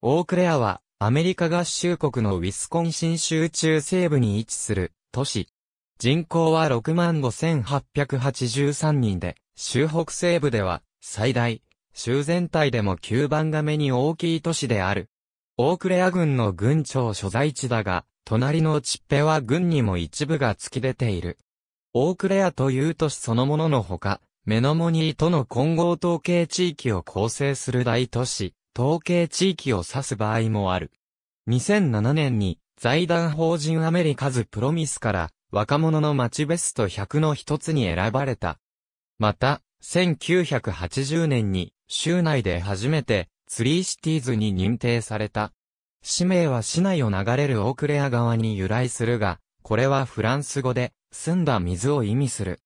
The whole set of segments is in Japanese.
オークレアは、アメリカ合衆国のウィスコンシン州中西部に位置する都市。人口は65,883人で、州北西部では最大、州全体でも9番が目に大きい都市である。オークレア軍の軍庁所在地だが、隣のチッペは軍にも一部が突き出ている。オークレアという都市そのもののほか、メノモニーとの混合統計地域を構成する大都市。統計地域を指す場合もある。2007年に財団法人アメリカズプロミスから若者の街ベスト100の一つに選ばれた。また、1980年に州内で初めてツリーシティーズに認定された。氏名は市内を流れるオークレア川に由来するが、これはフランス語で澄んだ水を意味する。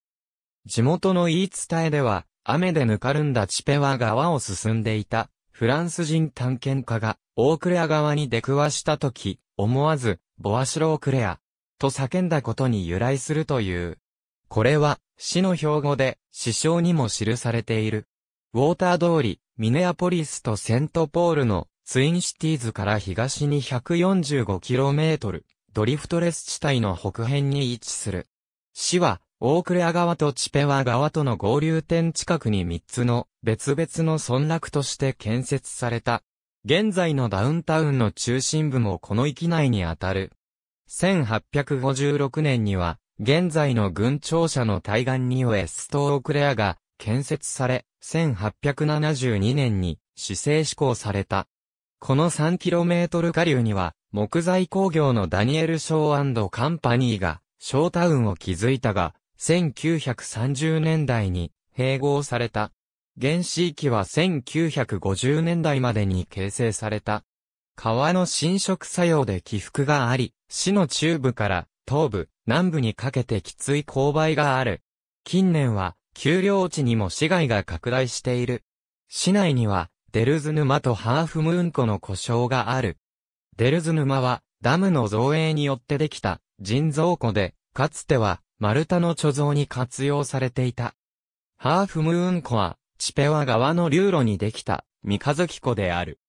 地元の言い伝えでは、雨でぬかるんだチペは川を進んでいたフランス人探検家が、オークレア側に出くわしたとき、思わず、ボアシロークレア、と叫んだことに由来するという。これは、死の標語で、死傷にも記されている。ウォーター通り、ミネアポリスとセントポールのツインシティーズから東に 145km、ドリフトレス地帯の北辺に位置する。死は大クレア川とチペワ川との合流点近くに3つの別々の村落として建設された。現在のダウンタウンの中心部もこの域内にあたる。1856年には、現在の軍庁舎の対岸にウエストオークレアが建設され、1872年に市政施行された。この 3km 下流には、木材工業のダニエル・ショーカンパニーが、ショータウンを築いたが、1930年代に併合された。原始域は1950年代までに形成された。川の侵食作用で起伏があり、市の中部から東部、南部にかけてきつい勾配がある。近年は、丘陵地にも市街が拡大している。市内には、デルズ沼とハーフムーン湖の故障がある。デルズ沼は、ダムの造営によってできた、人造湖で、かつては、丸太の貯蔵に活用されていた。ハーフムーン湖は、チペワ川の流路にできた、三日月湖である。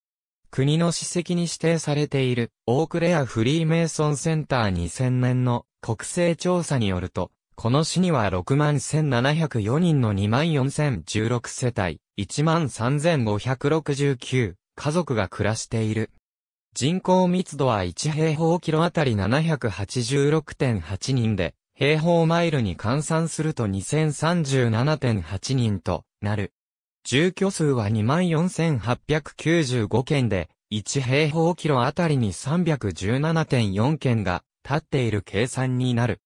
国の史跡に指定されている、オークレアフリーメイソンセンター2000年の国勢調査によると、この市には61,704人の24,016世帯、13,569家族が暮らしている。人口密度は1平方キロあたり786.8人で、平方マイルに換算すると2037.8人となる。住居数は24,895件で、1平方キロあたりに317.4件が立っている計算になる。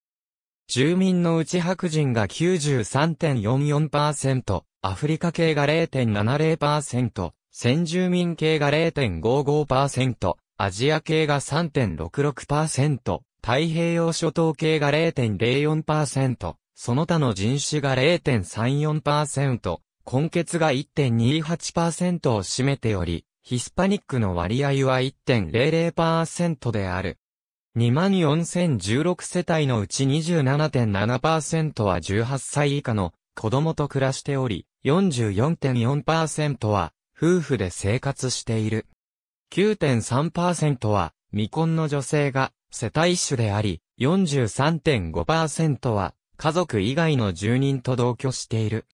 住民のうち白人が93.44%、アフリカ系が0.70%、先住民系が0.55%、アジア系が3.66%、太平洋諸島系が0.04%、その他の人種が0.34%、根血が1.28%を占めており、ヒスパニックの割合は1.00%である。24,016世帯のうち27.7%は18歳以下の子供と暮らしており、44.4%は夫婦で生活している。9.3%は未婚の女性が世帯主であり、43.5%は家族以外の住人と同居している。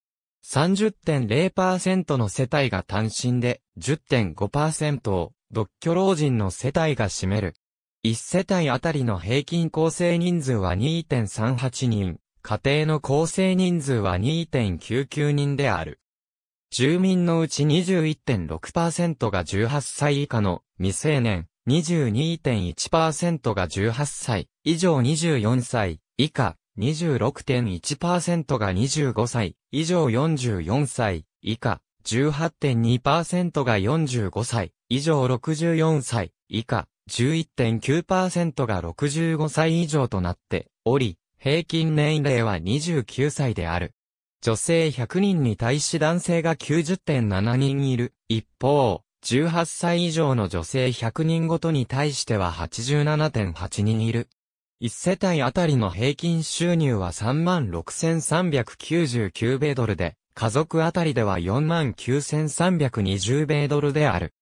30.0%の世帯が単身で、10.5%を独居老人の世帯が占める。1世帯あたりの平均構成人数は2.38人、家庭の構成人数は2.99人である。住民のうち21.6%が18歳以下の未成年、22.1%が18歳以上24歳以下、26.1%が25歳以上44歳以下、18.2%が45歳以上64歳以下、11.9%が65歳以上となっており、平均年齢は29歳である。女性100人に対し男性が90.7人いる。一方、18歳以上の女性100人ごとに対しては87.8人いる。1世帯あたりの平均収入は36,399米ドルで、家族あたりでは49,320米ドルである。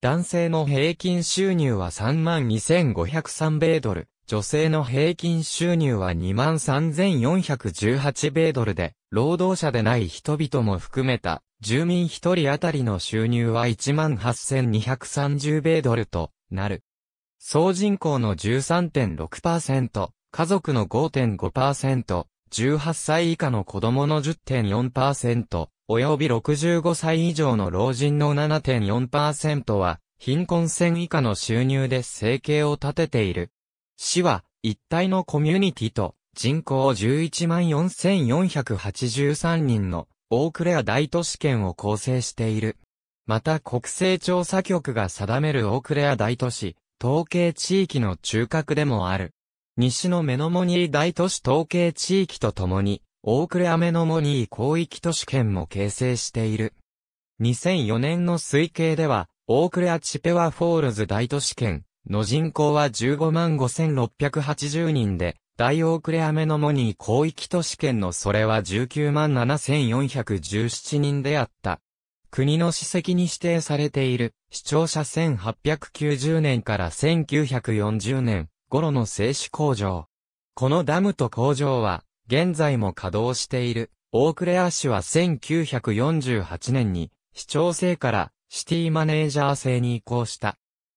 男性の平均収入は32,503米ドル、女性の平均収入は23,418米ドルで、労働者でない人々も含めた住民一人当たりの収入は18,230米ドルとなる。総人口の13.6%、家族の5.5%、18歳以下の子供の10.4%、及び65歳以上の老人の7.4%は、貧困線以下の収入で生計を立てている。市は、一体のコミュニティと、人口11万4483人の大クレア大都市圏を構成している。また国勢調査局が定める大クレア大都市、統計地域の中核でもある。西のメノモニー大都市統計地域とともに、大クレアメノモニー広域都市圏も形成している。2004年の推計では、大クレアチペワフォールズ大都市圏の人口は15万5680人で、大オークレアメノモニー広域都市圏のそれは19万7417人であった。国の史跡に指定されている、視聴者1890年から1940年頃の製紙工場。このダムと工場は、現在も稼働している。オークレア市は1948年に、市長制からシティマネージャー制に移行した。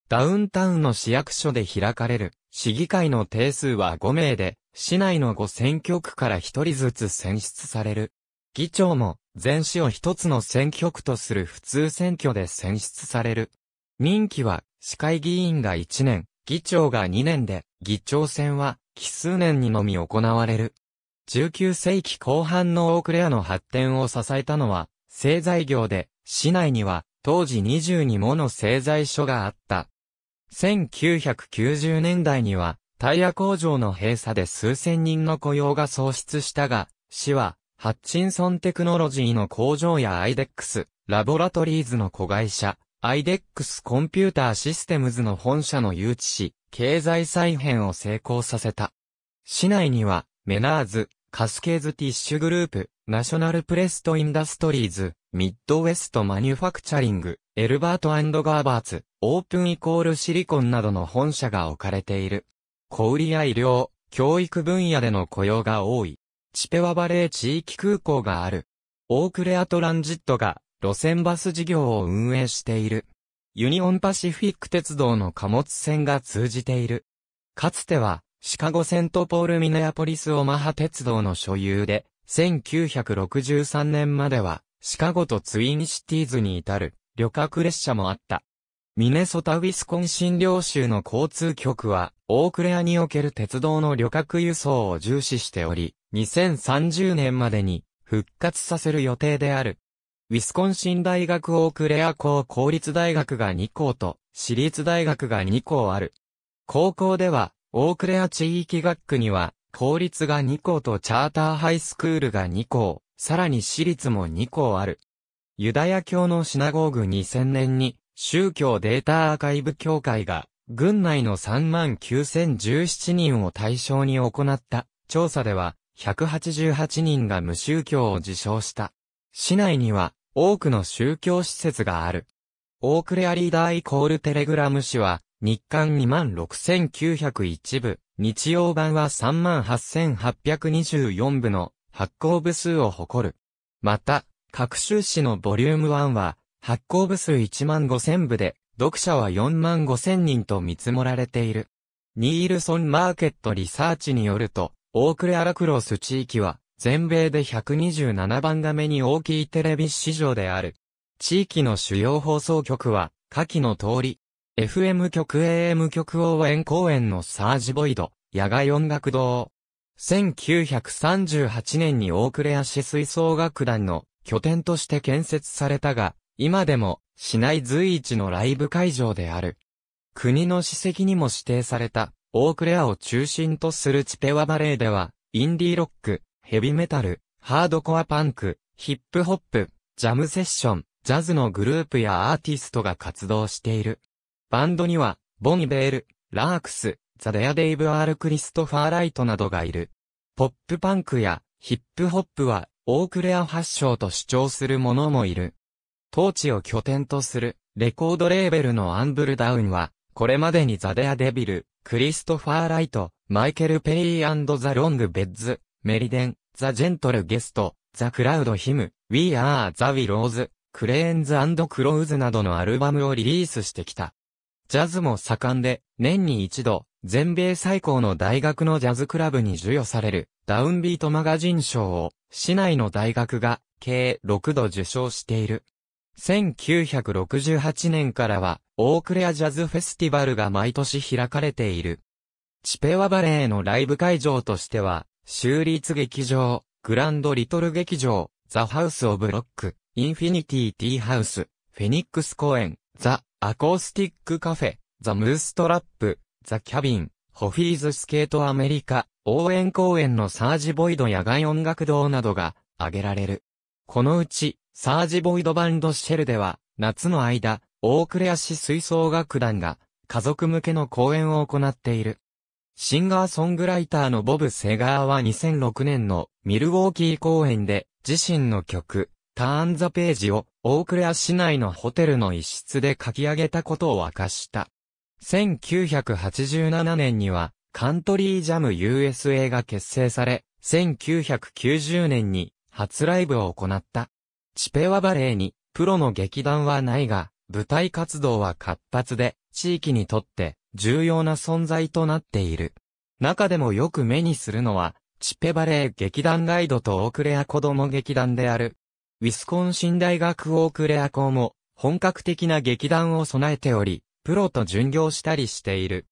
ダウンタウンの市役所で開かれる、市議会の定数は5名で、市内の5選挙区から1人ずつ選出される。議長も、全市を1つの選挙区とする普通選挙で選出される。任期は、市会議員が1年、議長が2年で、議長選は、奇数年にのみ行われる。19世紀後半のオークレアの発展を支えたのは、製材業で、市内には、当時22もの製材所があった。1990年代には、タイヤ工場の閉鎖で数千人の雇用が喪失したが、市は、ハッチンソンテクノロジーの工場やアイデックス、ラボラトリーズの子会社、アイデックスコンピューターシステムズの本社の誘致し、経済再編を成功させた。市内には、メナーズ、カスケーズティッシュグループ、ナショナルプレストインダストリーズ、ミッドウェストマニュファクチャリング、エルバートガーバーツ、オープンイコールシリコンなどの本社が置かれている。小売や医療、教育分野での雇用が多い。チペワバレー地域空港がある。オークレアトランジットが路線バス事業を運営している。ユニオンパシフィック鉄道の貨物船が通じている。かつては、シカゴセントポールミネアポリスオマハ鉄道の所有で、1963年までは、シカゴとツインシティーズに至る旅客列車もあった。ミネソタ・ウィスコンシン領州の交通局は、オークレアにおける鉄道の旅客輸送を重視しており、2030年までに復活させる予定である。ウィスコンシン大学オークレア校公立大学が2校と、私立大学が2校ある。高校では、オークレア地域学区には、公立が2校とチャーターハイスクールが2校、さらに私立も2校ある。ユダヤ教のシナゴーグ2000年に、宗教データアーカイブ協会が、軍内の39,017人を対象に行った調査では、188人が無宗教を自称した。市内には、多くの宗教施設がある。オークレアリーダーイコールテレグラム氏は、日刊26,901部、日曜版は38,824部の発行部数を誇る。また、各州誌のボリューム1は、発行部数15,000部で、読者は45,000人と見積もられている。ニールソンマーケットリサーチによると、オークレアラクロス地域は、全米で127番画目に大きいテレビ市場である。地域の主要放送局は、下記の通り、FM 局 AM 局応援公演のサージボイド、野外音楽堂。1938年にオークレア市吹奏楽団の拠点として建設されたが、今でも市内随一のライブ会場である。国の史跡にも指定された、オークレアを中心とするチペワバレーでは、インディーロック、ヘビメタル、ハードコアパンク、ヒップホップ、ジャムセッション、ジャズのグループやアーティストが活動している。バンドには、ボニベール、ラークス、ザ・デア・デイブ・アール・クリストファー・ライトなどがいる。ポップパンクやヒップホップは、オークレア発祥と主張する者もいる。当地を拠点とする、レコードレーベルのアンブルダウンは、これまでにザ・デア・デビル、クリストファー・ライト、マイケル・ペリーザ・ロング・ベッズ、メリデン、ザ・ジェントル・ゲスト、ザ・クラウド・ヒム、ウィー・アー・ザ・ウィローズ、クレーンズ・クローズなどのアルバムをリリースしてきた。ジャズも盛んで、年に一度、全米最高の大学のジャズクラブに授与される、ダウンビートマガジン賞を、市内の大学が、計6度受賞している。1968年からは、オークレアジャズフェスティバルが毎年開かれている。チペワバレーのライブ会場としては、州立劇場、グランドリトル劇場、ザ・ハウス・オブ・ロック、インフィニティ・ティーハウス、フェニックス公園、ザ・アコースティックカフェ、ザ・ムーストラップ、ザ・キャビン、ホフィーズ・スケート・アメリカ、応援公演のサージ・ボイド野外音楽堂などが挙げられる。このうち、サージ・ボイドバンド・シェルでは、夏の間、大クレア市吹奏楽団が、家族向けの公演を行っている。シンガーソングライターのボブ・セガーは2006年のミルウォーキー公演で自身の曲、ターンザページをオークレア市内のホテルの一室で書き上げたことを明かした。1987年にはカントリージャム USA が結成され、1990年に初ライブを行った。チペワバレーにプロの劇団はないが、舞台活動は活発で、地域にとって重要な存在となっている。中でもよく目にするのは、チペバレー劇団ガイドとオークレア子供劇団である。ウィスコンシン大学オークレア校も、本格的な劇団を備えており、プロと巡業したりしている。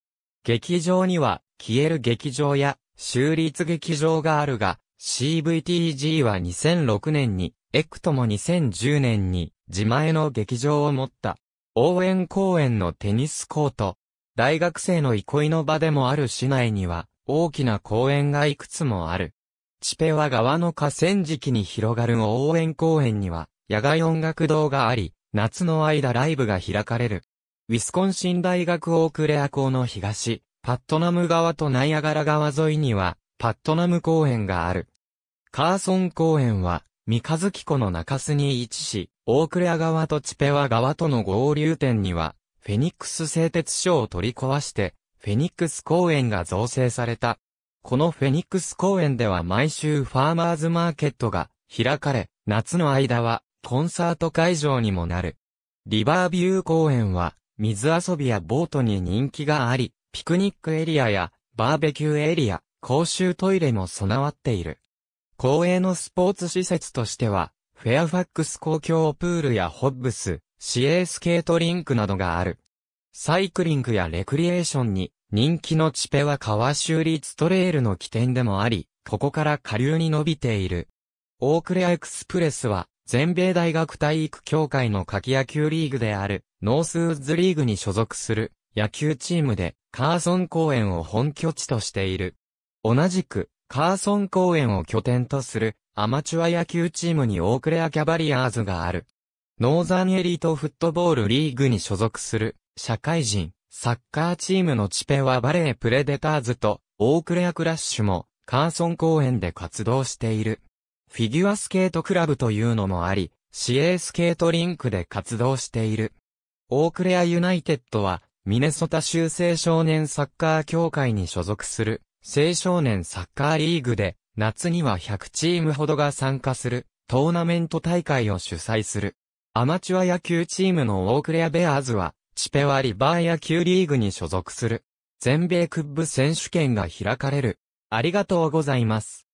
劇場には、消える劇場や、州立劇場があるが、CVTG は2006年に、エクトも2010年に、自前の劇場を持った。応援公園のテニスコート。大学生の憩いの場でもある市内には、大きな公園がいくつもある。チペワ川の河川敷に広がる応援公園には、野外音楽堂があり、夏の間ライブが開かれる。ウィスコンシン大学オークレア校の東、パットナム川とナイアガラ川沿いには、パットナム公園がある。カーソン公園は、三日月湖の中洲に位置し、オークレア川とチペワ川との合流点には、フェニックス製鉄所を取り壊して、フェニックス公園が造成された。このフェニックス公園では毎週ファーマーズマーケットが開かれ、夏の間はコンサート会場にもなる。リバービュー公園は水遊びやボートに人気があり、ピクニックエリアやバーベキューエリア、公衆トイレも備わっている。公営のスポーツ施設としては、フェアファックス公共プールやホッブス、市営スケートリンクなどがある。サイクリングやレクリエーションに人気のチペは川州立トレイルの起点でもあり、ここから下流に伸びている。オークレアエクスプレスは、全米大学体育協会の夏季野球リーグである、ノースウッズリーグに所属する野球チームで、カーソン公園を本拠地としている。同じく、カーソン公園を拠点とするアマチュア野球チームにオークレアキャバリアーズがある。ノーザンエリートフットボールリーグに所属する社会人サッカーチームのチペはバレープレデターズと、オークレアクラッシュも、カーソン公園で活動している。フィギュアスケートクラブというのもあり、市営スケートリンクで活動している。オークレアユナイテッドは、ミネソタ州青少年サッカー協会に所属する、青少年サッカーリーグで、夏には100チームほどが参加する、トーナメント大会を主催する。アマチュア野球チームのオークレアベアーズは、チペはリバー野球リーグに所属する。全米クッブ選手権が開かれる。ありがとうございます。